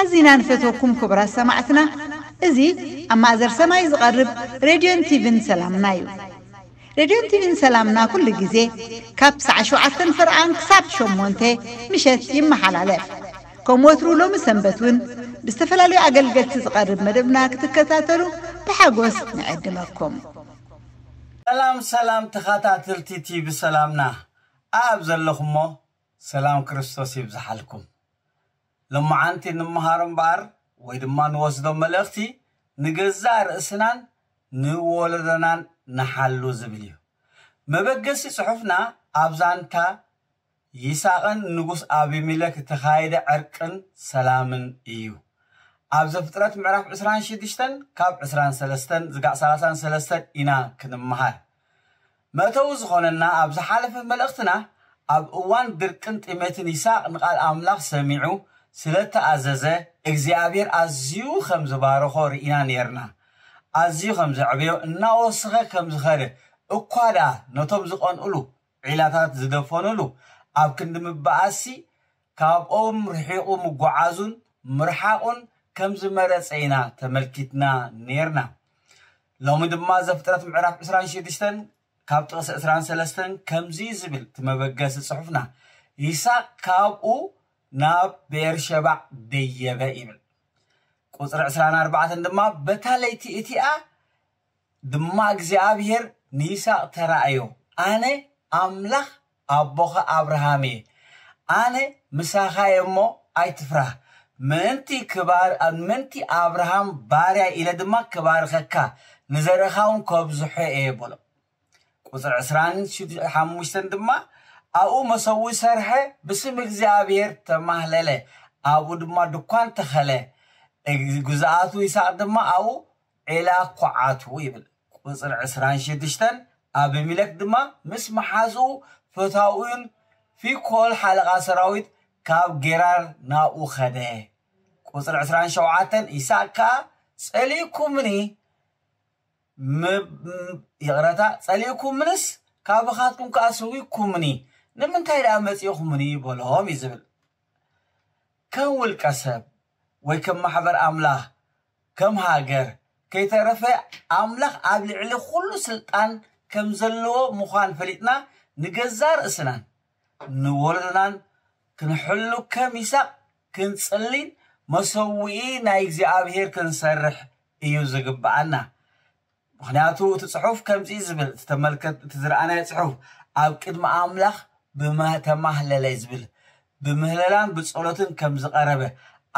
ኣዚና ንፈተኩም ክቡራት ሰማዕትና እዚ ኣብ ማእዘር ሰማይ ዝቐርብ ሬድዮን ቲቪን ሰላምና እዩ ሬድዮን ቲቪን ሰላምና ኩሉ ግዜ ካብ ሳዕ 7 ፍርዓን ክሳብ 8 ምሸት ይመሓላለፍ ከምኡ ወትሩ ሎሚ ሰንበት እውን ብዝተፈላለዩ ኣገልገልቲ ዝቐርብ መደብና ክትከታተሉ ብሓጎስ ንዕድመኩም ሰላም ሰላም ተኸታተልቲ ቲቪ ሰላምና ኣብ ዘለኹሞ ሰላም ክርስቶስ ይብዝሓልኩም ሎመዓንቲ ንምሃሮ እምበኣር ወይ ድማ ንወስዶ መልእኽቲ ንገዛእ ርእስናን ንወለዶናን ንሓሉ ዝብል እዩ መበገሲ ጽሑፍና ኣብ ዛንታ ይስቅን ንጉስ ኣብሚለክ ተኻየደ ዕርቅን ሰላምን እዩ أبز فترات معرف عسران شدشتن كاب عسران سلستن زقع سلاسان سلستن إنا كنمها متوز خوننا أبز حالف ملأختنا أب أوان دركنت إمتن يساق نقال أملاخ سميعو سلتا أزازة إغزيابير أزيو خمز بارخور إنا نيرنا أزيو خمز عبيو ناوسخة خمز خير أقوالا نتوم زقون أولو علاقات زدفون أولو أب كندم بأسي كاب أوم رحيقو مقعازون مرحاقون ከም ዝመረፀ ኢና ተመልኪትና ነርና ሎሚ ድማ ዘፍጥረት ምዕራፍ 26 ካብ ጥቕሲ 23 ከምዚ ዝብል ትመበገሲ ፅሑፍና ይስቅ ካብኡ ናብ ቤርሸባዕ ደየበ ይብል ቁፅሪ 24 ድማ በታለይቲ እቲኣ ድማ እግዚኣብሄር ንይስቅ ተራእዮ ኣነ ኣምላኽ ኣቦኸ ኣብርሃም እየ ኣነ ምሳኻየ እሞ ኣይትፍራህ ምእንቲ ክባር ምእንቲ ኣብርሃም ባርያ ኢለ ድማ ክባርኸካ ንዘረኻ ውን ከብዝሖ እየ በሎ ቁፅር 2ራሓሙሽተን ድማ ኣብኡ መሰዊ ሰርሐ ብስም እግዚኣብሔር ተማህለለ ኣብኡ ድማ ድኳን ተኸለ ጉዛኣቱ ይስቅ ድማ ኣብኡ ዒላ ኩዓቱ ይብል ቁፅሪ 2 ኣብ ሚለክ ድማ ምስ መሓዝኡ ፈታኡን ፊኮል ሓለቓ ሰራዊት ካብ ጌራር ናብኡ ኸደ ቁፅሪ 27 ይሳካ ጸሊኩምኒ ይቕረታ ጸሊኩምንስ ካብ ብኻትኩም ከዓ ስዊኩምኒ ንምንታይ ደኣ መጺኹምኒ ይበልዎም እዩ ዝብል ከም ውልቀ ሰብ ወይ ከም ማሕበር ኣምላኽ ከም ሃገር ከይተረፈ ኣምላኽ ኣብ ልዕሊ ኩሉ ስልጣን ከም ዘለዎ ምዃን ፈሊጥና ንገዛ ርእስናን ንወለዶናን ክንሕሉ ከምይስቅ ክንፅሊን መሰዊኢ ናይ እግዚኣብሄር ክንሰርሕ እዩ ዝግበኣና ምክንያቱ እቲ ፅሑፍ ከምዚ ዝብል እቲ ዝረኣናይ ፅሑፍ ኣብ ቅድሚ ኣምላኽ ብተማህለለ ዝብል ብምህለላን ብፀሎትን ከም ዝቐረበ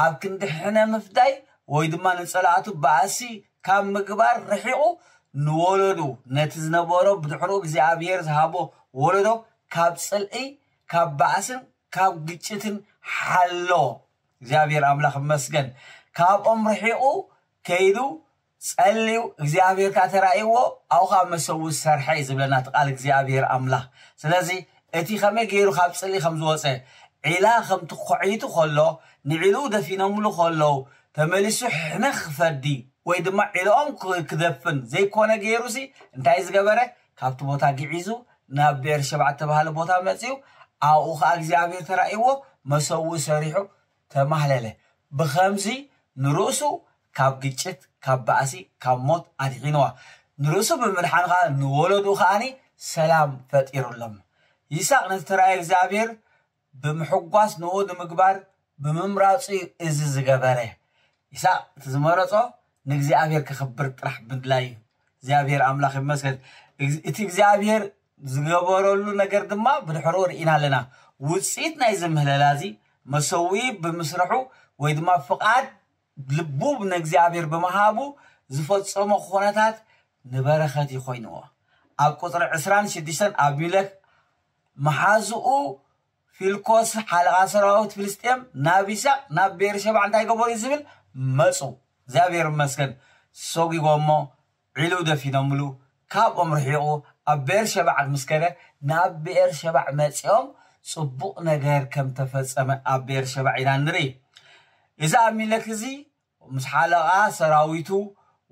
ኣብ ክንድሕነ ምፍዳይ ወይ ድማ ንፀላእቱ ባእሲ ካብ ምግባር ርሒቑ ንወለዱ ነቲ ዝነበሮ ብድሕሪኡ እግዚኣብሄር ዝሃቦ ወለዶ ካብ ፅልኢ ካብ ባእስን ካብ ግጭትን ሓሎ እግዚኣብሔር ኣምላኽ መስገን ካብኦም ርሒቑ ከይዱ ጸልዩ እግዚኣብሔር ካ ተራእይዎ ኣብኡ ካብ መሰው ዝሰርሐ እዩ ዝብለና ትቓል እግዚኣብሔር ኣምላኽ ስለዚ እቲ ከመይ ገይሩ ካብ ፅሊ ከም ዝወፀ ዒላ ከምቲ ኩዒቱ ከሎ ንዒሉ ደፊኖምሉ ከለዉ ተመሊሱ ሕነ ክፈዲ ወይ ድማ ዒልኦም ክደፍን ዘይኮነ ገይሩ ሲ እንታይ ዝገበረ ካብቲ ቦታ ግዒዙ ናብ ብኤርሸባዕ ተባሃለ ቦታ መፅኡ ኣብኡ ከዓ እግዚኣብሔር ተራእይዎ መሰዊ ሰሪሑ ተማህለለ ብከምዚ ንርእሱ ካብ ግጭት ካብ ባእሲ ካብ ሞት ኣድሒንዋ ንርእሱ ብምድሓን ከዓ ንወለዱ ከዓኒ ሰላም ፈጢሩሎም ይስቅ ነቲ ተራእየ እግዚኣብሔር ብምሕጓስ ንኡ ንምግባር ብምምራፁ እዚ ዝገበረ ይስቅ እቲ ዝመረፆ ንእግዚኣብሔር ክክብር ጥራሕ ብድላይ እዩ እግዚኣብሔር ኣምላኽ ይመስገን እቲ እግዚኣብሔር ዝገበረሉ ነገር ድማ ብድሕሮ ርኢና ኣለና ውፅኢት ናይ ዝምህለላ እዚ መሰዊ ብምስርሑ ወይ ድማ ፍቓድ ልቡብ ንእግዚኣብሔር ብምሃቡ ዝፈፀሞ ኩነታት ንበረኸት ይኮይንዎ ኣብ ቁፅሪ 26 ኣብ ሚለክ መሓዝኡ ፊልኮስ ሓለቓ ሰራዊት ፍልስጥኤም ናብ ይስቅ ናብ ቤርሸባ እንታይ ገበሩ እዩ ዝብል መፁ እግዚኣብሔር መስገን ሰጊጎሞ ዒሉ ደፊኖምሉ ካብኦም ርሒቑ ኣብ ብኤር ሸባዕ ምስከደ ናብ ብኤር ሸባዕ መፂኦም ፅቡቕ ነገር ከም ተፈፀመ ኣብ ብኤር ሸባዕ ኢና ንርኢ እዚ ኣብ ሚለክ እዚ ምስ ሓለቓ ሰራዊቱ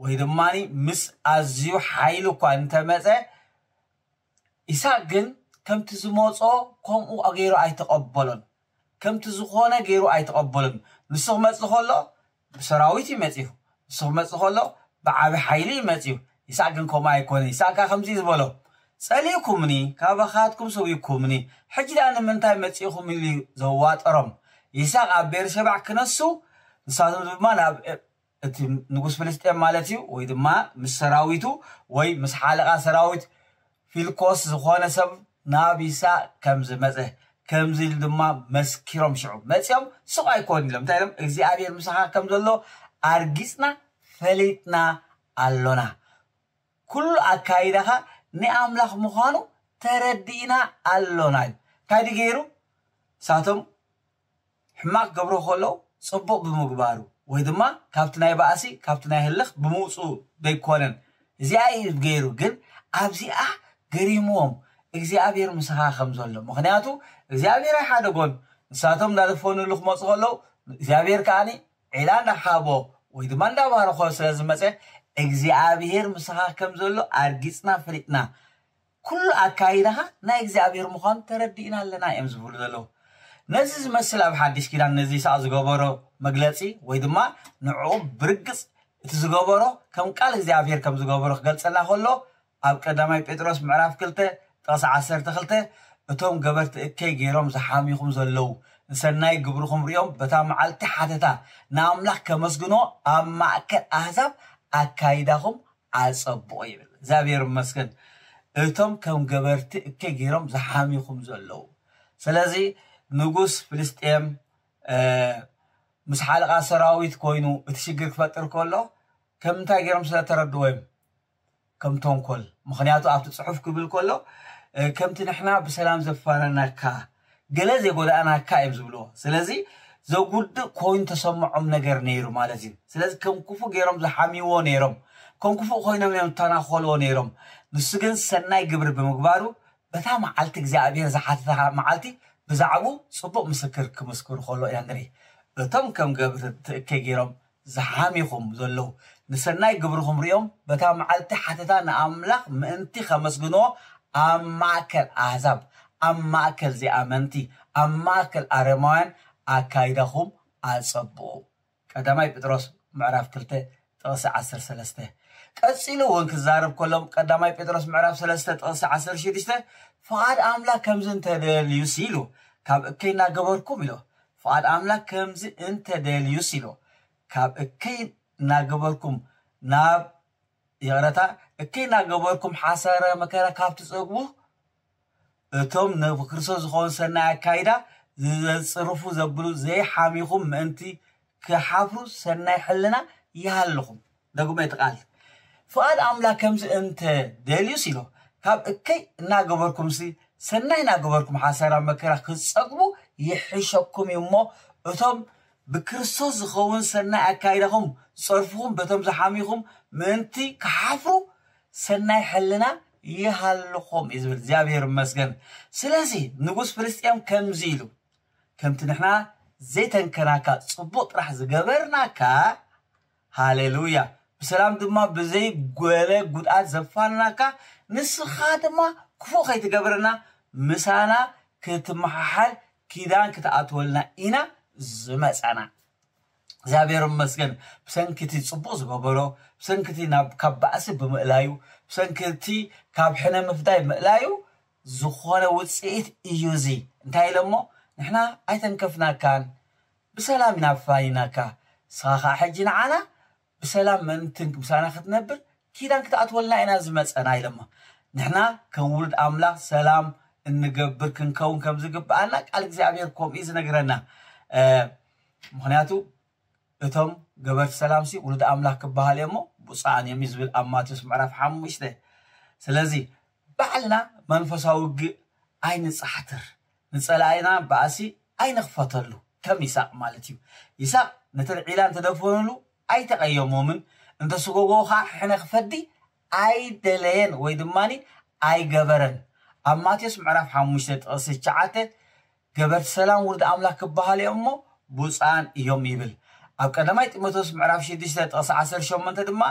ወይ ድማኒ ምስ ኣዝዩ ሓይሉ እኳ እንተመፀ ይስቅ ግን ከምቲ ዝመፆ ከምኡ ገይሩ ኣይተቐበሎን ከምቲ ዝኾነ ገይሩ ኣይተቐበሎን ንሱ ክመፅእ ከሎ ብሰራዊት እዩ መፂሁ ንሱ ክመፅእ ከሎ ብዓብ ሓይሊ እዩ መፂሁ ይስቅ ግን ከምኡ ኣይኮነን ይስቅካ ከምዚ ዝበሎ ساليكمني كابخاتكم سويكمني حجي أنا من تاي متسيخم اللي زوات أرم يساق عبير شبع كنسو نساتم دمان أب نقص فلسطين مالتي ويدما مس سراويتو وي مس حلقة سراويت في الكوس زخوانة سب نابيسا كمز مزه كمز دما مسكيرم شعب متسيهم سوق أيكون لهم تعلم إزاي أبير مسحا كمز الله أرجسنا فلتنا اللونا كل أكايدها ንኣምላኽ ምዃኑ ተረዲእና ኣሎና እዩ ካይዲ ገይሩ ንሳቶም ሕማቅ ገብሮ ከለዉ ፅቡቅ ብምግባሩ ወይ ድማ ካብቲ ናይ ባእሲ ካብቲ ናይ ህልኽ ብምውፁ ዘይኮነን እዚኣ እዩ ገይሩ ግን ኣብዚኣ ገሪምዎም እግዚኣብሔር ምስኻ ከም ዘሎ ምክንያቱ እግዚኣብሔር ሓደ ጎን ንሳቶም እናዘፈኑሉ ክመፁ ከለዉ እግዚኣብሔር ከዓኒ ዒላ እናሓቦ ወይ ድማ እንዳባርኮ ስለዝመፀ እግዚኣብሄር ምስኻ ከም ዘሎ ኣርጊፅና ፈሊጥና ኩሉ ኣካይዳኻ ናይ እግዚኣብሄር ምዃኑ ተረዲእና ኣለና እዮም ዝብሉ ዘለዉ ነዚ ዝመስል ኣብ ሓዲሽ ኪዳን ነዚ ሰዕ ዝገበሮ መግለፂ ወይ ድማ ንዕኡ ብርግፅ እቲ ዝገበሮ ከም ቃል እግዚኣብሄር ከም ዝገበሮ ክገልፀና ከሎ ኣብ ቀዳማይ ጴጥሮስ ምዕራፍ 2ልተ ጥቕሲ 1ሰተ2ልተ እቶም ገበርቲ እከይ ገይሮም ዝሓሚኹም ዘለው ንሰናይ ግብርኩም ሪኦም በታ መዓልቲ ሓተታ ንኣምላኽ ከመስግኖ ኣብ ማእከል ኣህዛብ ኣካይዳኹም ኣፀብቆ ይብል እግዚኣብሔር መስገን እቶም ከም ገበርቲ እከ ገይሮም ዝሓሚኹም ዘለዉ ስለዚ ንጉስ ፍልስጥኤም ምስ ሓለቓ ሰራዊት ኮይኑ እቲ ሽግር ክፈጥር ከሎ ከም እንታይ ገይሮም ስለተረድዎ እዮም ከም ተንኮል ምክንያቱ ኣብቲ ፅሑፍ ክብል ከሎ ከምቲ ንሕና ብሰላም ዘፋረናካ ገለ ዘይጎዳእናካ እዮም ዝብልዎ ስለዚ ዘጉድ ኮይኑ ተሰምዖም ነገር ነይሩ ማለት እዩ ስለዚ ከም ክፉእ ገይሮም ዝሓሚዎ ነይሮም ከም ክፉእ ኮይኖም እዮም ተናኸልዎ ነይሮም ንሱ ግን ሰናይ ግብሪ ብምግባሩ በታ መዓልቲ እግዚኣብሔር ዝሓተታ መዓልቲ ብዛዕባኡ ፅቡቅ ምስክር ክምስክሩ ከሎ ኢና ንርኢ እቶም ከም ገብሪ ትእከ ገይሮም ዝሓሚኹም ዘለዉ ንሰናይ ግብሪኹም ሪኦም በታ መዓልቲ ሓተታ ንኣምላኽ ምእንቲ ከመስግንዎ ኣብ ማእከል ኣህዛብ ኣብ ማእከል ዘይኣመንቲ ኣብ ማእከል ኣረማውያን ኣካይዳኹም ኣፀብኡ ቀዳማይ ጴጥሮስ ምዕራፍ 2 ጥቕሲ 1ሰለስተ ቀፂሉ እውን ክዛርብ ከሎም ቀዳማይ ጴጥሮስ ምዕራፍ 3 ጥቕሲ 1 16 ፍቓድ ኣምላክ ከምዚ እንተደልዩስ ኢሉ ካብ እከይ እናገበርኩም ኢሎ ፍቓድ ኣምላክ ከምዚ እንተደልዩስ ኢሎ ካብ እከይ እናገበርኩም ናብ ይቕረታ እከይ እናገበርኩም ሓሰረ መከራ ካብቲ ፀግቡ እቶም ንክርስቶስ ዝኾኑ ሰናይ ኣካይዳ ዘፅርፉ ዘብሉ ዘይሓሚኹም ምእንቲ ክሓፍሩ ሰናይ ሕልና ይሃለኹም ደግመ ይትቃል ፍቓድ ኣምላክ ከምዚ እንተ ደልዩስ ኢሎ ካብ እከይ እናገበርኩም ሲ ሰናይ እናገበርኩም ሓሰራ መከራ ክትፀግቡ ይሕሸኩም እዩ እሞ እቶም ብክርስቶስ ዝኸውን ሰናይ ኣካይዳኹም ፀርፍኹም በቶም ዝሓሚኹም ምእንቲ ክሓፍሩ ሰናይ ሕልና ይሃለኹም እዩ ዝብል እግዚኣብሔር መስገን ስለዚ ንጉስ ፍልስጥኤም ከምዚ ኢሉ ከምቲ ንሕና ዘይተንከናካ ፅቡቅ ጥራሕ ዝገበርናካ ሃሌሉያ ብሰላም ድማ ብዘይጎለ ጉድኣት ዘፋንናካ ንስኻ ድማ ክፉእ ከይትገብርና ምሳና ክትመሓሓል ኪዳን ክትኣትወልና ኢና ዝመፀና እግዚኣብሔር መስገን ብሰንኪ እቲ ፅቡቅ ዝገበሮ ብሰንኪ እቲ ካብ ባእሲ ብምእላዩ ብሰንኪ እቲ ካብ ሕነ ምፍዳይ ምእላዩ ዝኾነ ውፅኢት እዩ እዚ እንታይ ኢሎ እሞ ንሕና ኣይተንከፍናካን ብሰላም ኢና ፋኒናካ ንስኻ ከዓ ሕጂ ንዓና ብሰላም መንትን ምሳና ክትነብር ኪዳን ክትኣትወልና ኢና ዝመፀና ኢሎሞ ንሕና ከም ውሉድ ኣምላኽ ሰላም እንገብር ክንከውን ከም ዝግበኣልና ቃል እግዚኣብሔር ከምኡ ዝነግረና ምክንያቱ እቶም ገበርቲ ሰላም ሲ ውሉድ ኣምላኽ ክበሃል እዮ ሞ ብፃኣን እዮም እዩ ዝብል ኣብ ማቴዎስ ምዕራፍ ሓሙሽተ ስለዚ ባዕልና መንፈሳዊ ውግእ ኣይንፃሕትር ንፀላእና በኣሲ ኣይነኽፈተሉ ከም ይስቅ ማለት እዩ ይስቅ ነቲ ዒላ እንተደፈኑሉ ኣይተቀየሞምን እንተስጎጎ ከዓ ሕነ ክፈዲ ኣይደለየን ወይ ድማኒ ኣይገበረን ኣብ ማቴዎስ ምዕራፍ ሓሙሽተ ጥቕሲ ሸዓተ ገበርቲ ሰላም ውርዲ ኣምላክ ክበሃል እዮም ሞ ብፃን እዮም ይብል ኣብ ቀዳማይ ጢሞቴዎስ ምዕራፍ 6 ጥቕሲ 1ሸመንተ ድማ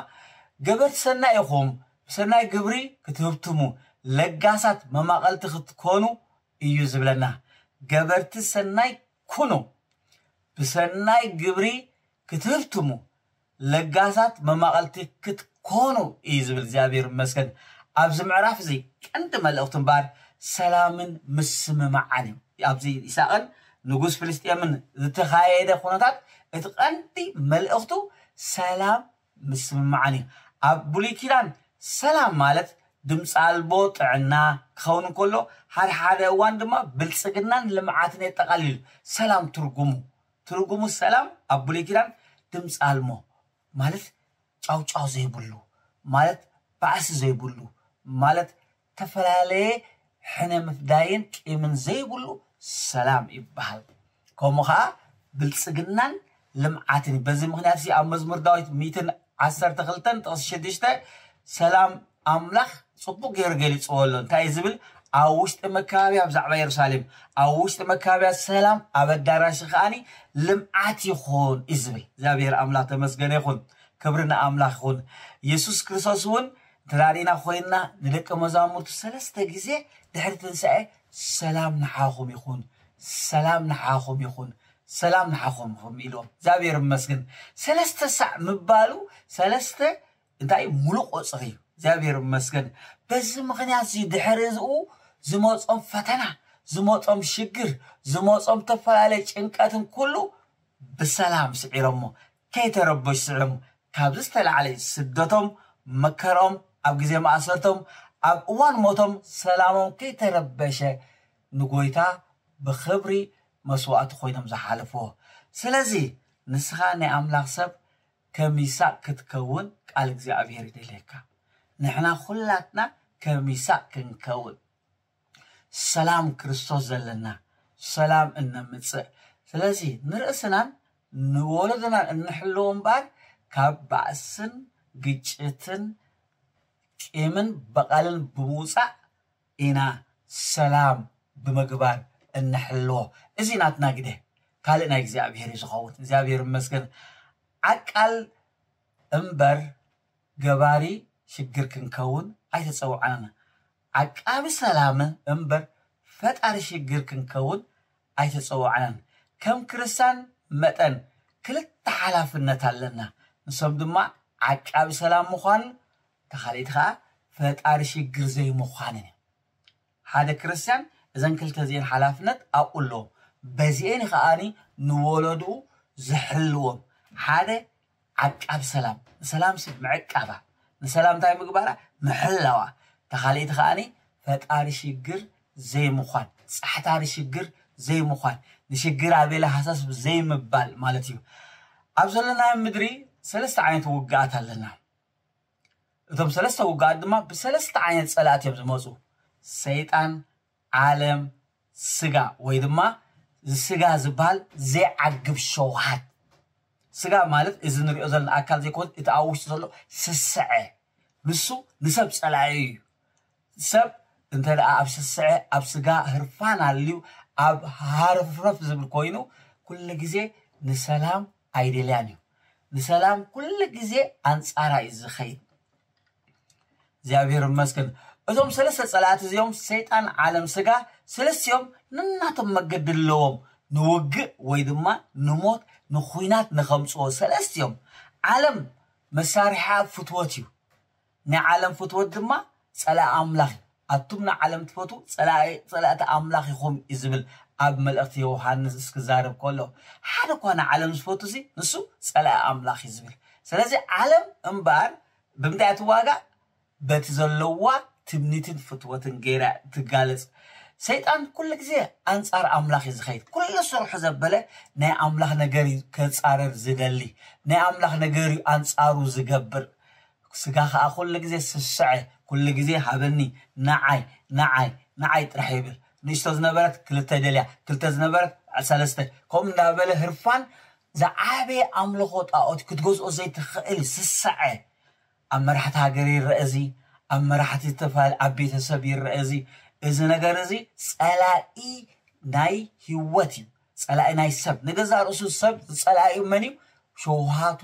ገበርቲ ሰናይ ኢኹም ብሰናይ ግብሪ ክትህብትሙ ለጋሳት መማቐልቲ ክትኮኑ እዩ ዝብለና ገበርቲ ሰናይ ኩኑ ብሰናይ ግብሪ ክትህብትሙ ለጋሳት መማቐልቲ ክትኮኑ እዩ ዝብል እግዚኣብሔር መስገን ኣብዚ ምዕራፍ እዚ ቀንዲ መልእኽቲ እምበር ሰላምን ምስምምዓን እዩ ኣብዚ ይስቅን ንጉስ ፍልስጥኤምን ዝተካየደ ኩነታት እቲ ቀንዲ መልእኽቱ ሰላም ምስምምዓን እዩ ኣብ ብሉይ ኪዳን ሰላም ማለት ድምፂ ኣልቦ ጥዕና ክኸውን እንከሎ ሓደ ሓደ እዋን ድማ ብልፅግናን ልምዓትን የጠቃሊሉ ሰላም ትርጉሙ ትርጉሙ ሰላም ኣብ ብሉይ ኪዳን ድምፂ ኣልሞ ማለት ጫውጫው ዘይብሉ ማለት ባእሲ ዘይብሉ ማለት ተፈላለየ ሕነ ምፍዳይን ቂምን ዘይብሉ ሰላም ይበሃል ከምኡ ከዓ ብልፅግናን ልምዓትን በዚ ምክንያት ኣብ መዝሙር ዳዊት 112 ጥቕሲ 6 ሰላም ኣምላኽ ፅቡቅ ገይሩ ገሊፅዎ ኣሎ እንታይ ዝብል ኣብ ውሽጢ መካባብያ ብዛዕባ የሩሳሌም ኣብ ውሽጢ መካባብያ ሰላም ኣብ ኣዳራሽ ከዓኒ ልምዓት ይኹን እዩ ዝብል እግዚኣብሔር ኣምላኽ ተመስገነ ይኹን ክብሪ ንኣምላኽ ይኹን የሱስ ክርስቶስ እውን ተዳሪእና ኮይንና ንደቂ መዛሙርቱ ሰለስተ ግዜ ድሕሪ ትንሳኤ ሰላም ንሓኹም ይኹን ሰላም ንሓኹም ይኹን ሰላም ንሓኹም ይኹም ኢሎም እግዚኣብሔር መስግን ሰለስተ ሳዕ ምባሉ ሰለስተ እንታይ ሙሉእ ቁፅሪ እዩ እግዚኣብሔር መስገን በዚ ምክንያት እዚ ድሕሪ ዝኡ ዝመፆም ፈተና ዝመፆም ሽግር ዝመፆም ዝተፈላለየ ጭንቀትን ኩሉ ብሰላም ስዒሮሞ ከይተረበሽ ስዕሙ ካብዚ ዝተላዕለ ስደቶም መከረኦም ኣብ ግዜ ማእሰርቶም ኣብ እዋን ሞቶም ሰላሞም ከይተረበሸ ንጎይታ ብክብሪ መስዋእቲ ኮይኖም ዝሓልፍዎ ስለዚ ንስኻ ናይ ኣምላኽ ሰብ ከም ይሳቅ ክትከውን ቃል እግዚኣብሔር ይደልየካ ንሕና ኩላትና ከሚሳቅ ክንከውን ሰላም ክርስቶስ ዘለና ሰላም እነምፅእ ስለዚ ንርእስናን ንወለዶናን እንሕልዎ እምበር ካብ ባእስን ግጭትን ቂምን በቃልን ብምውፃእ ኢና ሰላም ብምግባር እንሕልዎ እዚ ናትና ግደ ካልእ ናይ እግዚኣብሄር እዩ ዝኸውን እግዚኣብሄር መስገን ዓቃል እምበር ገባሪ ሽግር ክንከውን ኣይተፀውዓና ዓቃቢ ሰላም እምበር ፈጣሪ ሽግር ክንከውን ኣይተፀውዓናን ከም ክርስቲያን መጠን ክልተ ሓላፍነት ኣለና ንሶም ድማ ዓቃቢ ሰላም ምዃንን ተኻሊእቲ ከዓ ፈጣሪ ሽግር ዘይምዃንን እዩ ሓደ ክርስቲያን እዘን ክልተ እዚአን ሓላፍነት ኣብኡ ኣለዎ በዚአን ከዓኒ ንወለድኡ ዝሕልዎም ሓደ ዓቃብ ሰላም ሰላም ስብ ምዕቃባ ንሰላምታይ ምግባራ ምሕላዋ ተኻሊእቲ ከዓኒ ፈጣሪ ሽግር ዘይምኳን ፃሕታሪ ሽግር ዘይምኳን ንሽግር ኣቤላ ሃሳስ ዘይምባል ማለት እዩ ኣብ ዘለና ምድሪ ሰለስተ ዓይነት ውግኣት ኣለና እቶም ሰለስተ ውግኣት ድማ ብሰለስተ ዓይነት ፀላእት እዮም ዝመፁ ሰይጣን ዓለም ስጋ ወይ ድማ ስጋ ዝበሃል ዘይዓግብ ሸውሃት ስጋ ማለት እዚ ንሪኦ ዘለና ኣካል ዘይኮን እቲ ኣብ ውሽጢ ዘሎ ስስዐ ንሱ ንሰብ ፀላዩ እዩ ሰብ እንተ ደኣ ኣብ ስስዐ ኣብ ስጋ ህርፋን ኣልዩ ኣብ ሃርፍረፍ ዝብል ኮይኑ ኩሉ ግዜ ንሰላም ኣይደልያን እዩ ንሰላም ኩሉ ግዜ ኣንፃራ እዩ ዝኸይድ እግዚኣብሄር መስክን እዞም ሰለስተ ፀላእት እዚኦም ሰይጣን ዓለም ስጋ ሰለስትኦም ንናቶም መገዲ ኣለዎም نوقع ويدما نموت نخوينات نخمصو سلسيوم عالم مسارحة فتوتيو نعالم فتوت دما صلاة أملاخي أتمنا عالم تفتو سلا صلاة أملاخي خم إزبل أب ملأتي يوحناس اسكزارب كله حدا كون عالم تفتو سي نسو صلاة أملاخي إزبل سلازي عالم امبار بمداية واقع بتزلوا تمنيتن فتوتن غيرا تقالس سيطان كل جزية أنصار أملاخ يزخيت كل صرح زبلة نا أملاخ نجاري كنصار زدلي نا أملاخ نجاري أنصار زجبر سقاخ أخول لجزية سسعة كل جزية حبني نعي نعي نعيت رح يبر نشتو زنبرت كل تدليا كل تزنبرت عسلستة كم نابل هرفان زعابي أملاخوت أوت كتجوز أزيت خيل سسعة أمرحت هاجري الرئزي أمرحت التفال عبيت سبير الرئزي እዚ ነገር እዚ ፀላኢ ናይ ሂወት እዩ ፀላኢ ናይ ሰብ ንገዛ ርእሱ ሰብ ዝፀላኢ መን እዩ ሸውሃቱ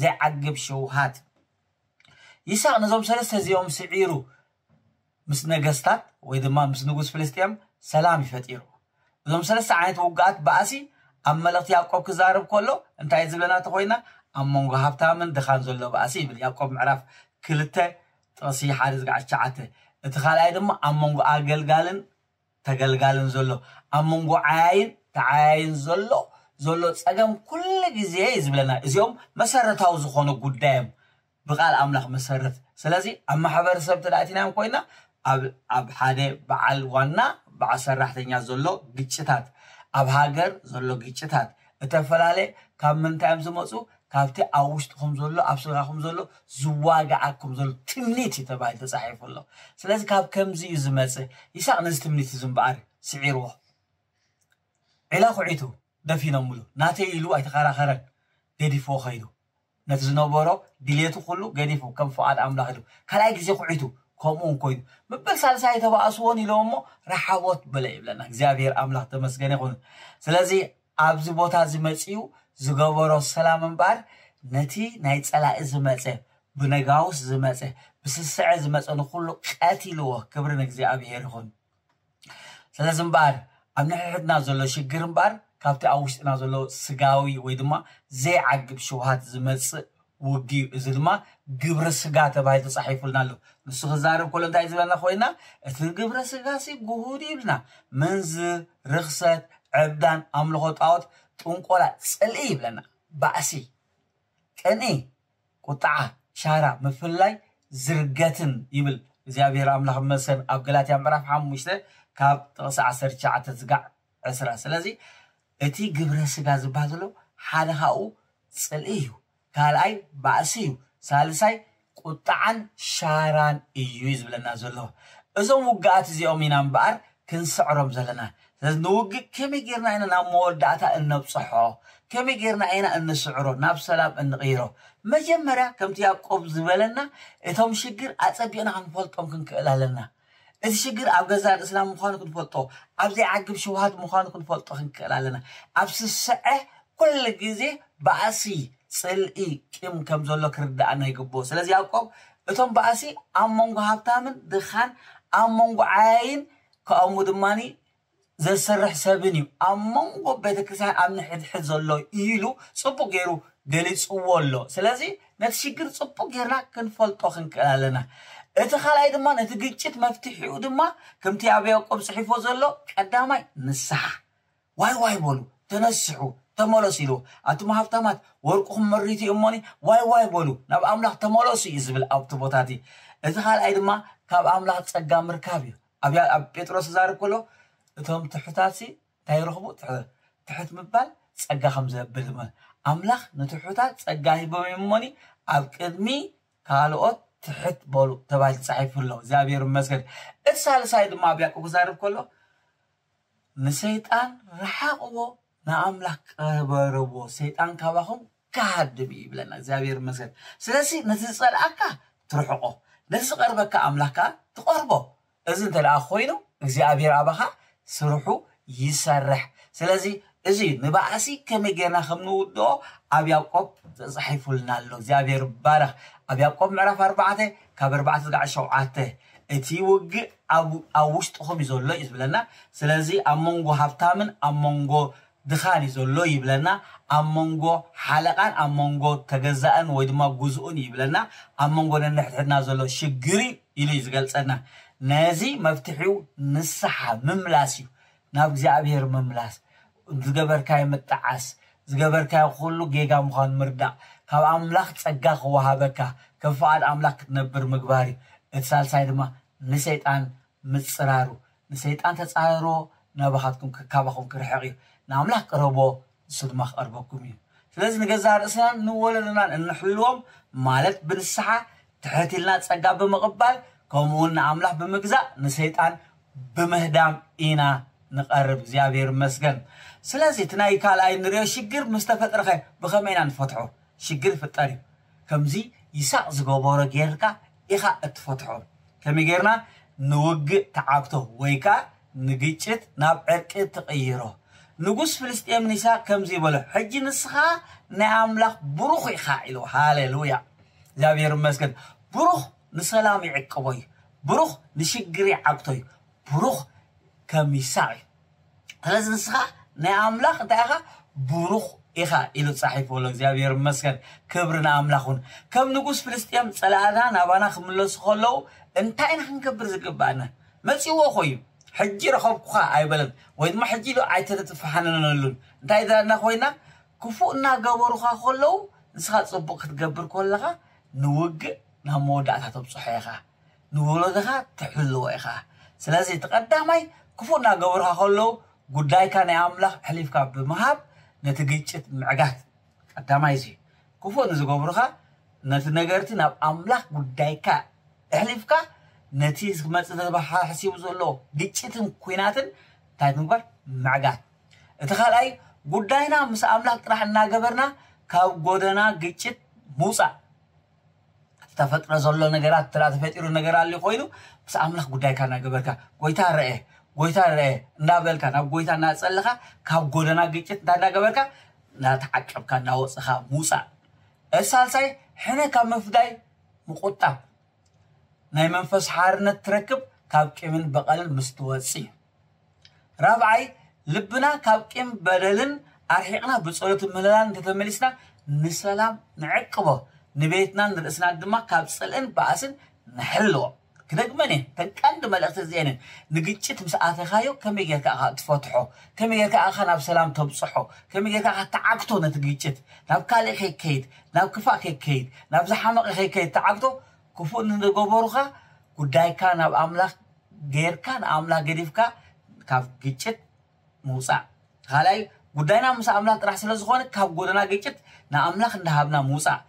ዘይዓግብ ሸውሃት ይስቅ ነዞም ሰለስተ እዚኦም ስዒሩ ምስ ነገስታት ወይ ድማ ምስ ንጉስ ፍልስጥኤም ሰላም ይፈጢሩ እዞም ሰለስተ ዓይነት ውጋኣት በኣሲ ኣብ መልእክቲ ያቆብ ክዛርብ ከሎ እንታይ ዝብለና ተኮይና ኣብ መንጎ ሃብታምን ድኻን ዘሎ በኣሲ ይብል ያቆብ ምዕራፍ ክልተ ጥቕሲ ሓደ ዝገዓ ሸዓተ እቲ ካልኣይ ድማ ኣብ መንጎ ኣገልጋልን ተገልጋልን ዘሎ ኣብ መንጎ ዓያይን ተዓያይን ዘሎ ዘሎ ፀገም ኩሉ ግዜ እዩ ዝብለና እዚኦም መሰረታዊ ዝኮኑ ጉዳዮም ብቃል ኣምላኽ መሰረት ስለዚ ኣብ ማሕበረሰብ ተዳእትናዮም ኮይና ኣብ ሓደ በዓል ዋና በዓል ሰራሕተኛ ዘሎ ግጭታት ኣብ ሃገር ዘሎ ግጭታት እተፈላለየ ካብ ምንታይ እዮም ዝመፁ ካብቲ ኣብ ውሽጥኩም ዘሎ ኣብ ስራኩም ዘሎ ዝዋጋዓኩም ዘሎ ትምኒት እዩ ተባሂሉ ተፃሒፉ ኣሎ ስለዚ ካብ ከምዚ እዩ ዝመፅእ ይስቅ ነዚ ትምኒት እዚ እምበኣር ስዒርዎ ዒላ ኩዒቱ ደፊኖምሉ ናተይ ኢሉ ኣይተከራኸረን ገዲፎ ኸይዱ ነቲ ዝነበሮ ድሌቱ ኩሉ ገዲፉ ከም ፍቓድ ኣምላኽ ኢሉ ካልኣይ ግዜ ኩዒቱ ከምኡውን ኮይኑ ምበል ሳልሳይ ተባእስዎን ኢሎም እሞ ረሓቦት በለ ይብለና እግዚኣብሔር ኣምላኽ ተመስገነ ይኹኑ ስለዚ ኣብዚ ቦታ እዚ መፅኡ ዝገበሮ ሰላም እምበር ነቲ ናይ ፀላኢ ዝመፀ ብነጋውስ ዝመፀ ብስስዐ ዝመፀ ንኩሉ ቀቲልዎ ክብሪ ንእግዚኣብሄር ይኹን ስለዚ እምበር ኣብ ንሕሕድና ዘሎ ሽግር እምበር ካብቲ ኣብ ውሽጥና ዘሎ ስጋዊ ወይ ድማ ዘይዓግብ ሽውሃት ዝመፅእ ውጊ እዩ እዚ ድማ ግብረ ስጋ ተባሂሉ ተፃሒፉልና ኣሎ ንሱ ክዛረብ ከሎ እንታይ ዝብለና ኮይና እቲ ግብረ ስጋ ሲ ጉሁድ ይብልና መንዝር ርክሰት ዕብዳን ኣምልኮ ጣዖት ጥንቆላ፣ ፅልኢ ይብለና፣ ባእሲ፣ ቅንኢ፣ ቁጣዓ ሻራ፣ ምፍላይ ዝርገትን ይብል እግዚኣብሔር ኣምላኽ መሰን ኣብ ገላትያ ምዕራፍ ሓሙሽተ ካብ ጥቕሲ 1ሸዓተ ዝጋዕ ዕስራ ስለዚ እቲ ግብረ ስጋ ዝበሃል ዘሎ ሓደ ካብኡ ፅልኢ እዩ ካልኣይ ባእሲ እዩ ሳልሳይ ቁጣዓን ሻራን እዩ ዝብለና ዘሎ እዞም ውጋኣት እዚኦም ኢና እምበኣር ክንስዕሮም ዘለና ስለዚ ንውግእ ከመይ ጌርና ኢና ናብ መወዳእታ እነብፅሖ ከመይ ጌርና ኢና እንስዕሮ ናብ ሰላም እንቕይሮ መጀመርያ ከምቲ ያቆብ ዝበለና እቶም ሽግር ኣፀቢቕና ክንፈልጦም ክንክእል ኣለና እቲ ሽግር ኣብ ገዛ ርእስና ምዃኑ ክንፈልጦ ኣብ ዘይዓግብ ሽውሃት ምዃኑ ክንፈልጦ ክንክእል ኣለና ኣብ ስስዐ ኩሉ ግዜ ባእሲ ፅልኢ ቂም ከም ዘሎ ክርዳእና ይግብኦ ስለዚ ያቆብ እቶም ባእሲ ኣብ መንጎ ሃብታምን ድኻን ኣብ መንጎ ዓያይን ካብኡ ድማኒ ዘሰርሕ ሰብን እዩ ኣብ መንጎ ቤተክርስትያን ኣብ ንሕድሕድ ዘሎ ኢሉ ፅቡቅ ገይሩ ገሊፅዎ ኣሎ ስለዚ ነቲ ሽግር ፅቡቅ ጌርና ክንፈልጦ ክንክእል ኣለና እቲ ካልኣይ ድማ ነቲ ግጭት መፍትሒኡ ድማ ከምቲ ኣብ ያቆብ ፅሒፎ ዘሎ ቀዳማይ ንስሓ ዋይ ዋይ በሉ ተነስሑ ተመለሱ ኢሉ ኣቶም ሃብታማት ወርቁኹም መሪቱ እሞኒ ዋይ ዋይ በሉ ናብ ኣምላኽ ተመለሱ እዩ ዝብል ኣብቲ ቦታት እቲ ካልኣይ ድማ ካብ ኣምላኽ ፀጋ ምርካብ እዩ ኣብ ጴጥሮስ ዛርብ ከሎ እቶም ትሑታት እንታይ ይረኽቡ ትሑት ምባል ፀጋ ከም ዘብል ኣምላኽ ንትሑታት ፀጋ ሂቦም እሞኒ ኣብ ቅድሚ ካልኦት ትሕት በሉ ተባሂሉ ተፃሒፉ ኣሎ እግዚኣብሔር መስገድ እቲ ሳልሳይ ድማ ኣብ ያዕቆብ ክዛርብ ከሎ ንሰይጣን ረሓቕዎ ንኣምላኽ ቀረበርዎ ሰይጣን ካባኹም ክሃድም እዩ ይብለና እግዚኣብሔር መስገድ ስለዚ ነቲ ዝፀልኣካ ትርሕቆ ነቲ ዝቐርበካ ኣምላኽ ከዓ ትቐርቦ እዚ እንተደኣ ኮይኑ እግዚኣብሔር ኣባኻ ስርሑ ይሰርሕ ስለዚ እዚ ንባእሲ ከመይ ጌርና ከም ንውድኦ ኣብ ያቆብ ተፃሒፉልና ኣሎ እግዚኣብሔር ባረኽ ኣብ ያቆብ ምዕራፍ ኣርባዕተ ካብ ኣርባዕተ ጋዕ ሸውዓተ እቲ ውግእ ኣብ ውሽጡኹም እዩ ዘሎ እዩ ዝብለና ስለዚ ኣብ መንጎ ሃብታምን ኣብ መንጎ ድኻን እዩ ዘሎ ይብለና ኣብ መንጎ ሓለቓን ኣብ መንጎ ተገዛእን ወይ ድማ ጉዝኡን ይብለና ኣብ መንጎ ነንሕትሕድና ዘሎ ሽግሪ ኢሉ እዩ ዝገልፀና ነዚ መብትሒው ንስሓ ምምላስ እዩ ናብ እግዚኣብሔር ምምላስ ዝገበርካዮ ምጣዓስ ዝገበርካዮ ኩሉ ጌጋ ምዃኑ ምርዳእ ካብ ኣምላኽ ፀጋ ክወሃበካ ከም ፍቓድ ኣምላኽ ክትነብር ምግባር እዩ እቲ ሳልሳይ ድማ ንሰይጣን ምፅራሩ ንሰይጣን ተፃረሮ ናባኻትኩም ካባኹም ክርሕቕ እዩ ንኣምላኽ ቅረቦ ንሱ ድማ ክቐርበኩም እዩ ስለዚ ንገዛ ርእስናን ንወለዶናን እንሕልዎም ማለት ብንስሓ ትሕት ኢልና ፀጋ ብምቕባል ከምኡውን ንኣምላኽ ብምግዛእ ንሰይጣን ብምህዳም ኢና ንቐርብ እግዚኣብሔር መስገን ስለዚ እቲ ናይ ካልኣይ ንሪኦ ሽግር ምስ ተፈጥረኸ ብኸመይ ኢና ንፈትሖ ሽግር ይፍጠር እዩ ከምዚ ይሳቅ ዝገበሮ ጌርካ ኢኻ እትፈትሖ ከመይ ጌርና ንውግእ ተዓግቶ ወይ ከዓ ንግጭት ናብ ዕርቂ ትቕይሮ ንጉስ ፍልስጥኤም ኒሳ ከምዚ ይበሎ ሕጂ ንስኻ ናይ ኣምላኽ ብሩኽ ኢኻ ኢሉ ሃሌሉያ እግዚኣብሔር መስገን ብሩኽ ንሰላም ይዕቀቦ እዩ ብሩኽ ንሽግር ይዓግቶ እዩ ብሩኽ ከም ይሳቅ እዩ ስለዚ ንስኻ ናይ ኣምላኽ እንታይ ኢኻ ብሩኽ ኢኻ ኢሉ ፃሒፍሎ እግዚኣብሔር መስገን ክብሪ ንኣምላኽ እውን ከም ንጉስ ፍልስጥኤም ፀላእና ናባና ክምለሱ ከለዉ እንታይ ኢና ክንገብር ዝግባአና መፂዎ ኮይኑ ሕጂ ረኸብኩኻ ኣይበለን ወይ ድማ ሕጂ ኢሉ ኣይተጥፋሓነነሉን እንታይ ዘለና ኮይና ክፉእ እናገበሩካ ከለዉ ንስኻ ፅቡቅ ክትገብር ከለኻ ንውግእ ናብ መወዳእታ ተብፅሖ ኢኻ ትሕልዎ ኢኻ ስለዚ ክፉእ ከለዉ ጉዳይካ ናይ ኣምላኽ ሕሊፍካ ብምሃብ ነቲ ግጭት ምዕጋት ቀዳማይ እዚ ክፉእ ንዝገብሩካ ነቲ ነገርቲ ናብ ኣምላኽ ጉዳይካ ነቲ ዘሎ ግጭትን ኩናትን እንታይ ምዕጋት እቲ ካልኣይ ጉዳይና ምስ ኣምላኽ ጥራሕ እናገበርና ካብ ጎደና ግጭት ምውፃእ ተፈጥረ ዘሎ ነገራት ትራ ተፈጢሩ ነገር ኣለ ኮይኑ ምስ ኣምላኽ ጉዳይ ካ ናገበርካ ጎይታ ርአ ጎይታ ርአ እንዳበልካ ናብ ጎይታ እናፀልኻ ካብ ጎደና ግጭት እንታ እናገበርካ እናተዓቀብካ እናወፅካ ምውፃእ እሳልሳይ ሕነ ካብ ምፍዳይ ምቁጣብ ናይ መንፈስ ሓርነት ትረክብ ካብ ቂምን በቐልን ምስ ትወፅ ራብዓይ ልብና ካብ ቂም በደልን ኣርሒቕና ብፀሎት ምህለላን እንተተመሊስና ንሰላም ንዕቅቦ ንቤትና ንርእስና ድማ ካብ ፅልእን ባእስን ንሕልዎ ክደግመኒ ተቀንዲ ተን ቀንዲ መልእኽቲ እዚአንን ንግጭት ምስ ኣተኻዮ ከመይ ጌርካ ኢኻ ትፈትሖ ከመይ ጌርካ ኢኻ ናብ ሰላም ተብፅሖ ከመይ ጌርካ ኢኻ ተዓግቶ ነቲ ግጭት ናብ ካልእ ከይከይድ ናብ ክፋእ ከይከይድ ናብ ዝሓመቐ ከይከይድ ተዓግቶ ክፉእ ንንገበሩካ ጉዳይካ ናብ ኣምላኽ ጌርካ ንኣምላኽ ገዲፍካ ካብ ግጭት ምውፃእ ካልኣይ ጉዳይና ምስ ኣምላኽ ጥራሕ ስለ ዝኾነ ካብ ጎደና ግጭት ንኣምላኽ እንዳሃብና ምውፃእ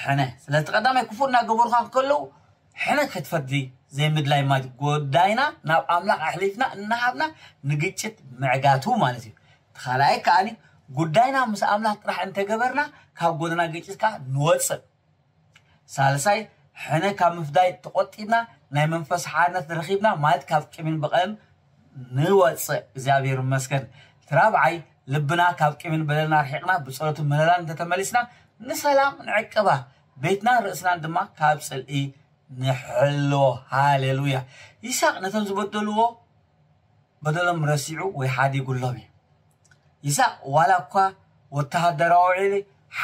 ሕነ ስለዚ ቀዳማይ ክፉእ እናገበርካ ከለዉ ሕነ ክትፈርዲ ዘይምድላይ ጎዳይና ናብ ኣምላኽ ኣሕሊፍና እናሃብና ንግጭት ምዕጋቱ ማለት እዩ ተኻልኣይ ከዓኒ ጉዳይና ምስ ኣምላኽ ጥራሕ እንተገበርና ካብ ጎደና ግጭት ከዓ ንወፅእ ሳልሳይ ሕነ ካብ ምፍዳይ ተቆጢብና ናይ መንፈስ ሓድነት ንረኪብና ማለት ካብ ቅሚን ብቐም ንወፅእ እግዚኣብሔር መስከን ትራብዓይ ልብና ካብ ቅሚን በለልና ርሒቕና ብፀሎትን መለላን እንተተመሊስና ንሰላም ንዕቅባ ቤትና ርእስናን ድማ ካብ ፅልኢ ንሕሎ ሃሌሉያ ይስቅ ነቶም ዝበደልዎ በደሎም ረሲዑ ወይ ሓዲጉሎም እዩ ይስቅ ዋላ እኳ ወተሃደራዊ ውዕሊ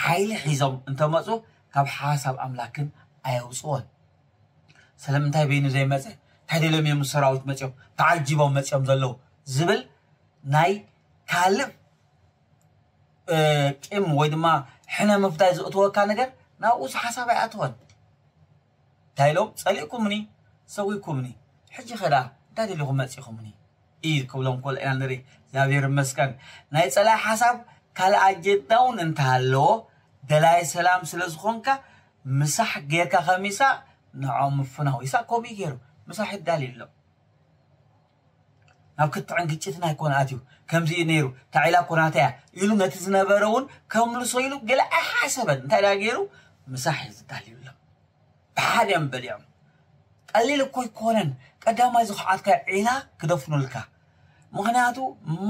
ሓይሊ ሒዞም እንተመፁ ካብ ሓሳብ ኣምላክን ኣየውፅዎን ስለምንታይ በይኑ ዘይመፀ እንታይ ደሎም እዮም ሰራዊት መፅኦም ተዓጂቦም መፅኦም ዘለዉ ዝብል ናይ ካልእ ቂም ወይ ድማ ሕነ ምፍታይ ዝእትወካ ነገር ናብኡ ዝሓሳብ ኣይኣትወን እንታይ ኢሎም ፀሊእኩምኒ ሰዊኩምኒ ሕጂ ኸ ደኣ እንታይ ደሊኹም መፂኹምኒ እዩ ክብሎም ኮል ኢና ንርኢ እግዚኣብሔር መስከን ናይ ፀላይ ሓሳብ ካልእ ኣጀዳ እውን እንተሃለዎ ደላይ ሰላም ስለ ዝኾንካ ምሳሕ ጌርካ ከሚሳ ንዖም ምፍናው ይሳ ከምኡ ገይሩ ምሳሕ ይዳልዩ ኣሎ ናብ ክትዕን ግጭት ናይ ኮናት እዩ ከምዚ እዩ ነይሩ ታዒላ ኮናት እያ ኢሉ ነቲ ዝነበረ እውን ከምልሶ ኢሉ ገለ ኣይሓሰበን እንታይ ዳ ገይሩ ምሳሕ እዩ ዝዳልዩሎም ብሓደ እዮም በሊዖም ቀሊል እኮ ይኮነን ቀዳማይ ዝኩዓትካ ዒላ ክደፍኑልካ ምክንያቱ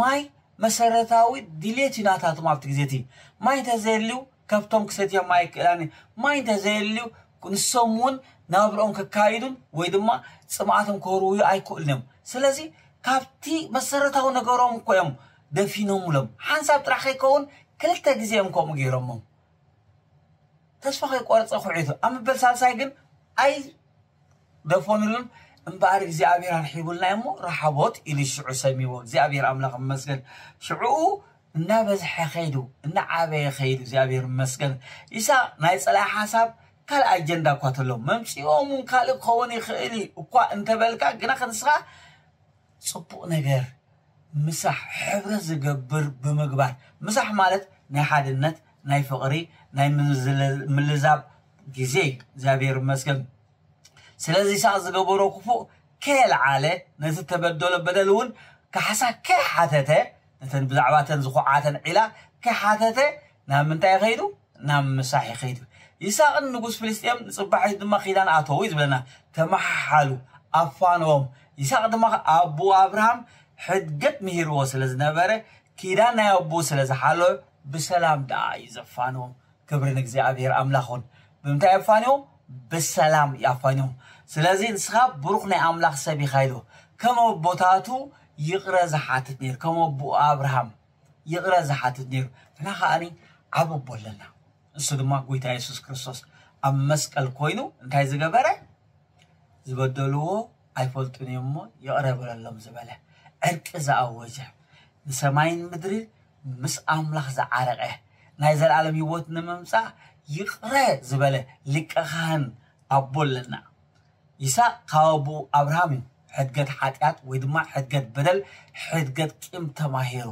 ማይ መሰረታዊ ድሌት እዩ ናታቶም ኣብቲ ግዜ እቲ ማይ እንተዘየድልዩ ካብቶም ክሰትዮም ማይ ክእላኒ ማይ እንተዘየድልዩ ንሶም እውን ናብሮኦም ክካይዱን ወይ ድማ ፅምዓቶም ክህርውዩ ኣይክእሉን እዮም ስለዚ ካብቲ መሰረታዊ ነገሮም እኮ እዮም ደፊኖሙሎም ሓንሳብ ጥራሕ ከይከውን ክልተ ግዜ ከምኡ ገይሮሞ ተስፋ ከይቆረፀ ኩዕቱ ኣብ መበል ሳልሳይ ግን ኣይ ደፈኑሉን እምበኣር እግዚኣብሔር ኣርሒቡልና እሞ ረሓቦት ኢሉ ሽዑ ሰሚዎ እግዚኣብሔር ኣምላኽ መስገን ሽዑኡ እናበዝሐ ከይዱ እናዓበየ ከይዱ እግዚኣብሔር መስገን ይሳ ናይ ፀላይ ሓሳብ ካልእ ኣጀንዳ እኳ ተሎ መምፂኦምን ካልእ ክኸውን ይኽእል እዩ እኳ እንተበልካ ግና ክንስኻ ፅቡቕ ነገር ምሳሕ ሕብረት ዝገብር ብምግባር ምሳሕ ማለት ናይ ሓድነት ናይ ፍቕሪ ናይ ምልዛብ ግዜ እግዚኣብሔር መስገን ስለዚ ሳቅ ዝገበሮ ክፉእ ከየልዓለ ነቲ ተበደሎ በደል እውን ካሓሳ ከይሓተተ ነተን ብዛዕባተን ዝኩዓተን ዒላ ከይሓተተ ናብ ምንታይ ይኸይዱ ናብ ምሳሕ ይኸይዱ ይስቅን ንጉስ ፍልስጥኤም ንፅባሒት ድማ ኪዳን ኣተዉ እዩ ዝብለና ተመሓሓሉ ኣፋንዎም ይስሐቅ ድማ ኣቦ ኣብርሃም ሕድገት ምሂርዎ ስለ ዝነበረ ኪዳን ናይ ኣቦ ስለ ዝሓለ ብሰላም ደኣ እዩ ዘፋንዎም ክብሪ ንእግዚኣብሔር ኣምላኹን ብምንታይ የፋንዮም ብሰላም ይኣፋንዮም ስለዚ ንስኻ ብሩክ ናይ ኣምላኽ ሰብ ኢኻ ኢሉ ከም ኣቦታቱ ይቕረ ዝሓትት ነይሩ ከም ኣቦ ኣብርሃም ይቕረ ዝሓትት ነይሩ ንሕና ከዓኒ ዓብ ኣቦ ኣለና እሱ ድማ ጎይታ የሱስ ክርስቶስ ኣብ መስቀል ኮይኑ እንታይ ዝገበረ ዝበደልዎ አይፈልጡን እሞ ይቕረበለሎም ዝበለ ዕርቂ ዝኣወጀ ንሰማይን ምድሪ ምስ ኣምላኽ ዝዓረቐ ናይ ዘለኣለም ሂወት ንምምፃእ ይቕረ ዝበለ ልቀኻን ኣቦ ኣለና ይስቅ ካብ ኣቦ ኣብርሃም እዩ ሕድገት ሓጢኣት ወይ ድማ ሕድገት በደል ሕድገት ቂም ተማሂሩ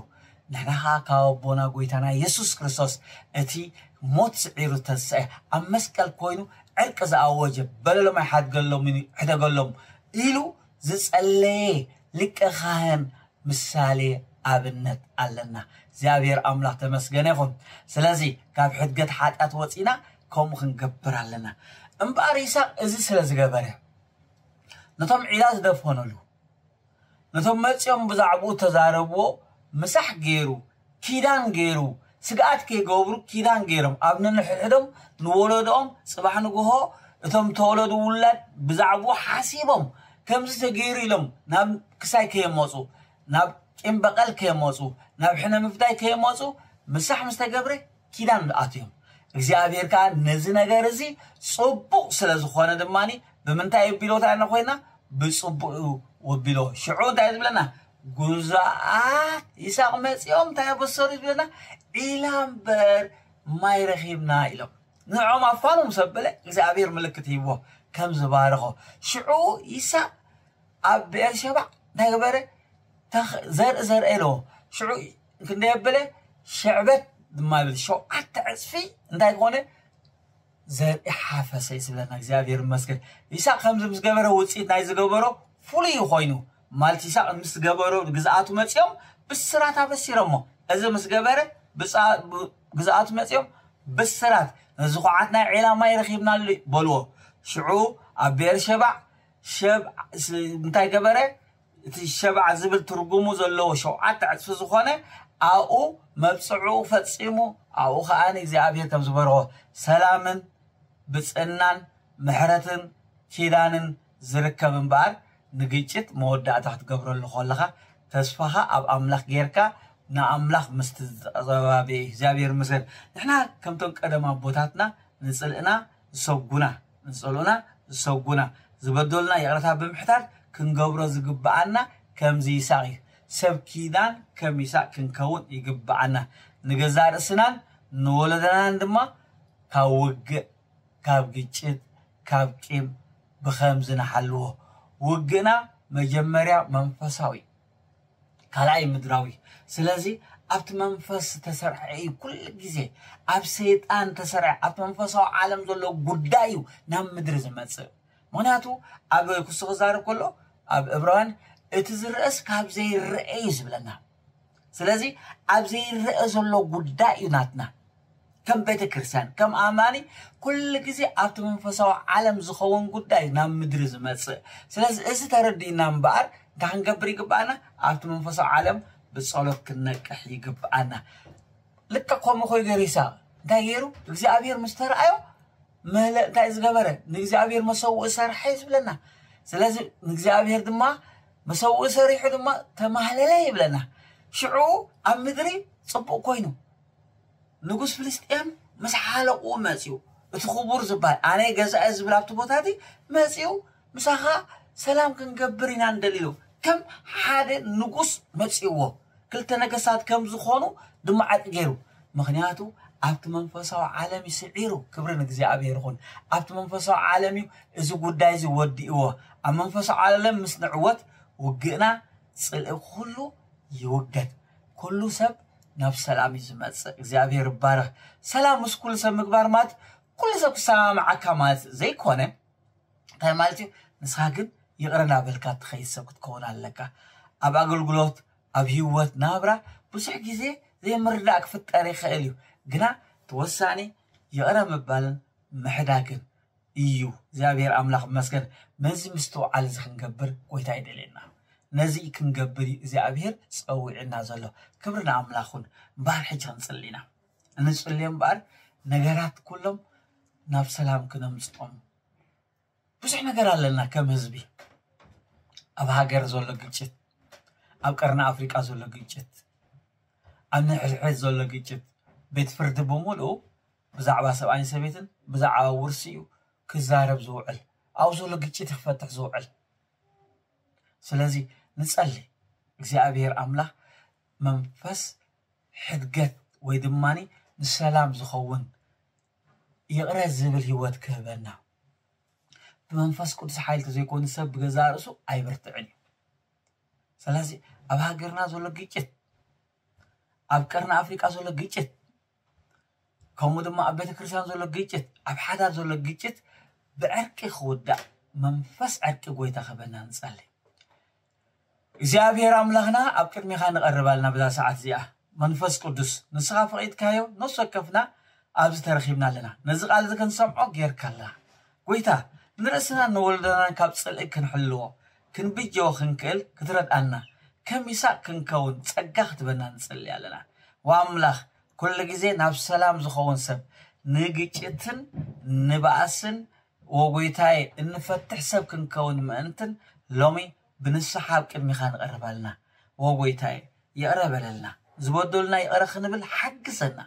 ንሕና ከዓ ካብ ኣቦና ጎይታና የሱስ ክርስቶስ እቲ ሞት ስዒሩ ተስአ ኣብ መስቀል ኮይኑ ዕርቂ ዝኣወጀ በለሎም ኣይሓድገሎም ሕደገሎም ኢሉ ዝጸለየ ልቀኻህን ምሳሌ ኣብነት ኣለና እግዚኣብሔር ኣምላኽ ተመስገነ ይኹን ስለዚ ካብ ሕድገት ሓጢኣት ወፂና ከምኡ ክንገብር ኣለና እምበኣር ይስቅ እዚ ስለ ዝገበረ ነቶም ዒላ ዝደፈነሉ ነቶም መፂኦም ብዛዕባኡ ተዛረብዎ ምሳሕ ገይሩ ኪዳን ገይሩ ስግኣት ከይገብሩ ኪዳን ገይሮም ኣብ ነንሕሕዶም ንወለዶኦም ፅባሕ ንግሆ እቶም ተወለዱ ውላድ ብዛዕባ ሓሲቦም ከምዚ ተገይሩ ኢሎም ናብ ክሳይ ከየመፁ ናብ ቂም በቀል ከየመፁ ናብ ሕነ ምፍታይ ከየመፁ ምሳሕ ምስ ተገብረ ኪዳን ኣትዮም እግዚኣብሔር ከዓ ነዚ ነገር እዚ ፅቡቅ ስለ ዝኾነ ድማኒ ብምንታይ ኣቢሎታና ኮይና ብፅቡቅ ወቢሎ ሽዑ እንታይ ዝብለና ጉዛኣት ይሳቅ መፂኦም እንታይ ኣበሰሩ ዝብለና ኢላ እምበር ማይ ረኪብና ኢሎም ንዖም ኣፋሉ ምስ ኣበለ እግዚኣብሔር ምልክት ሂብዎ ከም ዝባርኾ ሽዑ ይሳ ኣብ ብኤርሸባ እንታይ ገበረ ዘርኢ ዘርአ ኣለዎ ሽዑ ክንደይ ኣበለ ሸዕበት ድማ ብል ሸውዓተ ዕፅፊ እንታይ ክኾነ ዘርኢ ሓፈሰ ዝብለና እግዚኣብሔር መስገን ይስቅ ከምዚ ምስ ገበረ ውፅኢት ናይ ዝገበሮ ፍሉይ ኮይኑ ማለት ይስቅ ምስ ገበሮ ግዝኣቱ መፅኦም ብስራት ኣበሲሮሞ እዚ ምስ ገበረ ግዝኣቱ መፅኦም ብስራት እዚ ኩዓት ናይ ዒላማ ይረኪብና ሉ በልዎ ሽዑ ኣብ ብሔር ሸባዕ እንታይ ገበረ እቲ ሸባዕ ዝብል ትርጉሙ ዘለዎ ሸውዓተ ዕፅፊ ዝኮነ ኣብኡ መብፅዕኡ ፈፂሙ ኣብኡ ከዓኒ እግዚኣብሔር ከም ዝበርሆ ሰላምን ብፅናን ምሕረትን ኪዳንን ዝርከብ እምበኣር ንግጭት መወዳእታ ክትገብረሉ ከለካ ተስፋካ ኣብ ኣምላኽ ጌርካ ንኣምላኽ ምስቲ ዘባበየ እግዚኣብሔር ምስል ንሕና ከምቶም ቀደማ ቦታትና ንፅልእና ዝሰጉና ንፀልኡና ዝሰጉና ዝበደሉና የቕረታ ብምሕታት ክንገብሮ ዝግበኣና ከምዚ ይሳቅ እዩ ሰብ ኪዳን ከም ይሳቅ ክንከውን ይግበዓና ንገዛ ርእስናን ንወለደናን ድማ ካብ ውግእ ካብ ግጭት ካብ ቂም ብከምዝናሓልዎ ውግእና መጀመርያ መንፈሳዊ እዩ ካልኣይ ምድራዊ ስለዚ ኣብቲ መንፈስ ተሰርሐ እዩ ኩሉ ግዜ ኣብ ሰይጣን ተሰርሐ ኣብቲ መንፈሳዊ ዓለም ዘሎ ጉዳይ እዩ ናብ ምድሪ ዝመፅእ ምክንያቱ ኣብ ክሱ ክዛርብ ከሎ ኣብ እብራውያን እቲ ዝርአስ ካብ ዘይርአ እዩ ዝብለና ስለዚ ኣብ ዘይርአ ዘሎ ጉዳይ እዩ ናትና ከም ቤተ ክርስትያን ከም ኣማኒ ኩሉ ግዜ ኣብቲ መንፈሳዊ ዓለም ዝኸውን ጉዳይ ናብ ምድሪ ዝመፅእ ስለዚ እዚ ተረዲእና እምበኣር ክንገብር ይግባአና ኣብቲ መንፈሶ ዓለም ብፀሎት ክነቅሕ ይግባኣና ልከ ከምኡ ኮይ ገሪሳ እንታይ ገይሩ እግዚኣብሔር ምስ ተረኣዮ እንታይ ዝገበረ ንእግዚኣብሔር መሰውኡ ሰርሐ ዝብለና ስለዚ ንእግዚኣብሔር ድማ መሰውኡ ሰሪሑ ድማ ተማህለለ ይብለና ሽዑ ኣብ ምድሪ ፅቡቅ ኮይኑ ንጉስ ፍልስጥኤም ምስ ሓለቁ መፅኡ እቲ ክቡር ዝበሃል ኣነይ ገዛእ ዝብል ኣብቲ ቦታ እቲ መፅኡ ምሳኻ ሰላም ክንገብር ኢና ንደሊሉ كم حدا نقص متسوى كلت نقصات كم زخونو دم عد غيرو مخنياتو أبت منفسه عالمي سعيرو كبرنا جزء أبير خون أبت منفسه عالمي إذا قداي زي ودي إوه أما منفسه عالم مسنعوت وجنا سل كله يوجد كله سب نفس سلام يزمت جزء أبير باره سلام مس كل سب مقبار مات كل سب سامع كمات زي كونه تمالتي نسخة ይቕረና በልካ እትኸይድ ሰብ ክትከውን ኣለካ ኣብ ኣገልግሎት ኣብ ሂወት ናብራ ብዙሕ ግዜ ዘይምርዳእ ክፍጠር ይኽእል እዩ ግና ተወሳኒ ይቕረ ምባልን ምሕዳግን እዩ እግዚኣብሔር ኣምላኽ መስገን መዚ ምስተውዓል እዚ ክንገብር ጎይታ ይደልየና ነዚ ክንገብር እዩ እግዚኣብሄር ፀዊዕና ዘሎ ክብሪ ንኣምላኽ እውን እምበሃር ሕጂ ክንፅሊ ኢና እንፅልዮ እምበኣር ነገራት ኩሎም ናብ ሰላም ክነምፅጦም ብዙ ነገር አለና ከም ህዝቢ ኣብ ሃገር ዘሎ ግጭት ኣብ ቀርና ኣፍሪቃ ዘሎ ግጭት ኣብ ንሕድሕድ ዘሎ ግጭት ቤት ፍርዲ ብምሉኡ ብዛዕባ ሰብኣይን ሰበይትን ብዛዕባ ውርሲ እዩ ክዛረብ ዝውዕል ኣብ ዘሎ ግጭት ክፈትሕ ዝውዕል ስለዚ ንጸሊ እግዚኣብሔር ኣምላኽ መንፈስ ሕድገት ወይ ድማኒ ንሰላም ዝኸውን ይቕረ ዝብል ሂወት ክህበና ብመንፈስ ቅዱስ ሓይሊ ተዘይኮኑ ሰብ ብገዛ ርእሱ ኣይበርትዕን እዩ ስለዚ ኣብ ሃገርና ዘሎ ግጭት ኣብ ቀርና ኣፍሪቃ ዘሎ ግጭት ከምኡ ድማ ኣብ ቤተክርስትያን ዘሎ ግጭት ኣብ ሓዳር ዘሎ ግጭት ብዕርቂ ክውዳእ መንፈስ ዕርቂ ጎይታ ክበና ንፀሊ እግዚኣብሄር ኣምላኽና ኣብ ቅድሚኻ ንቐርብ ብዛ ሰዓት እዚኣ መንፈስ ቅዱስ ንስኻ ፍቒድካዮ ነሰከፍና ኣብዚ ተረኪብና ኣለና ነዚ ቃል እዚ ክንሰምዖ ጌርካ ኣለና ጎይታ ንርእስና ንወለዶናን ካብ ፀልኢ ክንሕልዎ ክንብጀዎ ክንክእል ክትረድኣና ከም ይሳቅ ክንከውን ፀጋ ክትበና ንፅሊ ኣለና ወኣምላኽ ኩሉ ግዜ ናብ ሰላም ዝኸውን ሰብ ንግጭትን ንባእስን ወጎይታይ እንፈትሕ ሰብ ክንከውን ምእንትን ሎሚ ብንስሓብ ቅድሚኻ ንቐርብ ኣለና ወጎይታይ ይቕረበለልና ዝበደሉና ይቕረ ክንብል ሓግዘና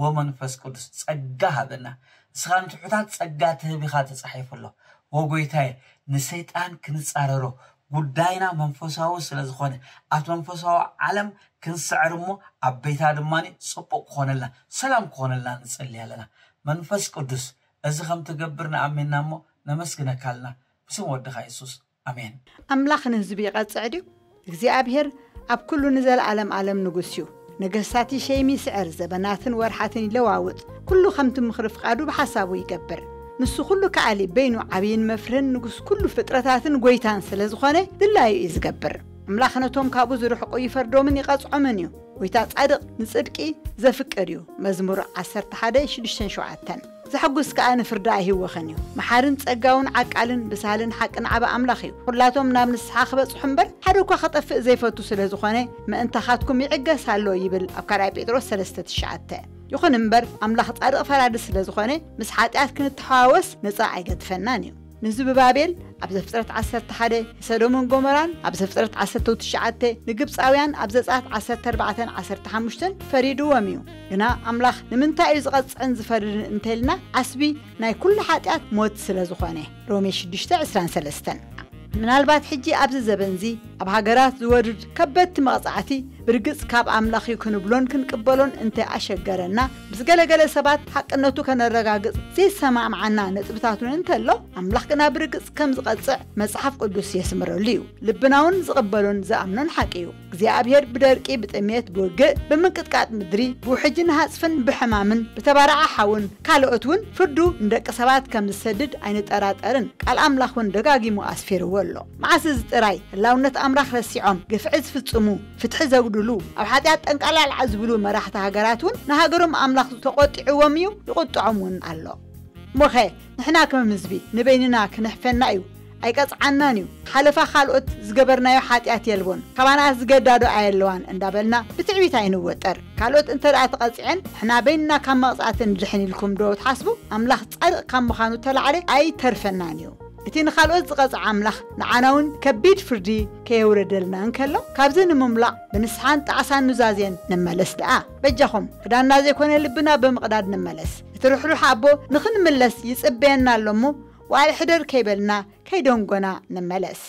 ወመንፈስ ቅዱስ ፀጋ ሃበና ንስኻ ንትሑታት ፀጋ ትህብ ተፃሒፉ ኣሎ وقويتاي نسيطان كنساررو قداينا منفوساو سلزخوني أت منفوساو عالم كنسعرمو عبيتا دماني صبو خونلا سلام خونلا نسلي لنا منفس قدس أزخم تقبرنا أمينا مو نمسكنا كالنا بسم ودخا يسوس أمين أملاخ نهزبي قد سعديو إغزي أبهر أب كل نزل عالم عالم نقسيو ነገስታት ይሸይ ሚስዕር ዘበናትን ወርሓትን ይለዋውጥ ኩሉ ከምቲ ምኽሪ ፍቓዱ ብሓሳቡ ይገብር نسو خلو كعالي بينو عبين مفرن نقص كلو فترتاتن قويتان سلز خانة دلايو إزقبر ملاحنا توم كابو زرو حقو يفردو من يغاز عمانيو ويتات عدق نسركي زفكريو مزمور عصر تحادي شدشتن شعاتن زحقوس كأن فرداه وخنيو محارن تأجون عكالن بسالن حق عبا أملاخيو كلاتهم نام نسحاخ بس حمبر حروك خط زيفتو سلزخانة ما انت خاتكم يعجس هالو يبل أبكر عبيد رسل استتشعتة يخون امبر املاح طارق فرادس لزخونه مس حاتيات كنتحاوس نصا عيقدفنان يو نزب بابل ኣብ ዘፍጥረት 11 ሰዶምን ጎሞራን ኣብ ዘፍጥረት 19 ንግብፃውያን ኣብ ዘፃት 1415 ፈሪድዎም እዩ ግና ኣምላኽ ንምንታይ እዩ ዝቐፅዕን ዝፈርድን እንተልና ዓስቢ ናይ ኩሉ ሓጢኣት ሞት ስለ ዝኾነ ሮሜ 623 ምናልባት ሕጂ ኣብዚ ዘበን እዚ ኣብ ሃገራት ዝወርድ ከበድቲ መቕፃዕቲ برجس كاب أملاخي كنبلون كنقبلون أنت أشجرنا بس قال قال سبات حق أنه تو كان الرجاج زي سماع معنا نتبتاتون أنت لو أملاخنا برجس كم زقطع مصحف قدوس يسمر ليو لبناون زقبلون زأمنون حقيو زي أبير بدركي بتأميت بوجة بمنقطعات مدري بوحجن هاسفن بحمامن بتبارع حون كالوتون فردو ندك سبات كم سدد عين ترات أرن الأملاخ وندقاجي مؤسفير ولو معسز تراي لو نت أملاخ رسيعم قفعز فتح زوج ይብድሉ ኣብ ሓጢኣት ጠንቃላል ዓዝብሉ መራሕቲ ሃገራት እውን ንሃገሮም ኣምላኽ ተቆጢዕዎም እዩ ይቁጥዖም እውን ኣሎ እሞኸ ንሕና ከም ህዝቢ ንበይንና ክነሕፈና እዩ ኣይቀፅዓናን እዩ ሓለፋ ካልኦት ዝገበርናዮ ሓጢኣት የልቦን ካባናት ዝገዳዶ ኣየለዋን እንዳበልና ብትዕቢት ኣይንወጠር ካልኦት እንተ ደኣ ተቐፂዐን ንሕና በይንና ካብ መቕፃእትን ድሕን ኢልኩም ዶ ትሓስቡ ኣምላኽ ጻድቕ ካብ ምዃኑ ተላዕለ ኣይተርፈናን እዩ እቲ ንኻልኦት ዝቐፅዓ ኣምላኽ ንዓና እውን ከቢድ ፍርዲ ከየውረደልና እንከሎ ካብዚ ንምምላቕ ብንስሓን ጣዕሳን ኑዛዜን ንመለስ ደኣ በጃኹም ክዳንና ዘይኮነ ልብና ብምቕዳድ ንመለስ እቲ ርሕሩሕ ኣቦ ንኽንምለስ ይፅበየና ኣሎ እሞ ዋልሕደር ከይበልና ከይደንጎና ንመለስ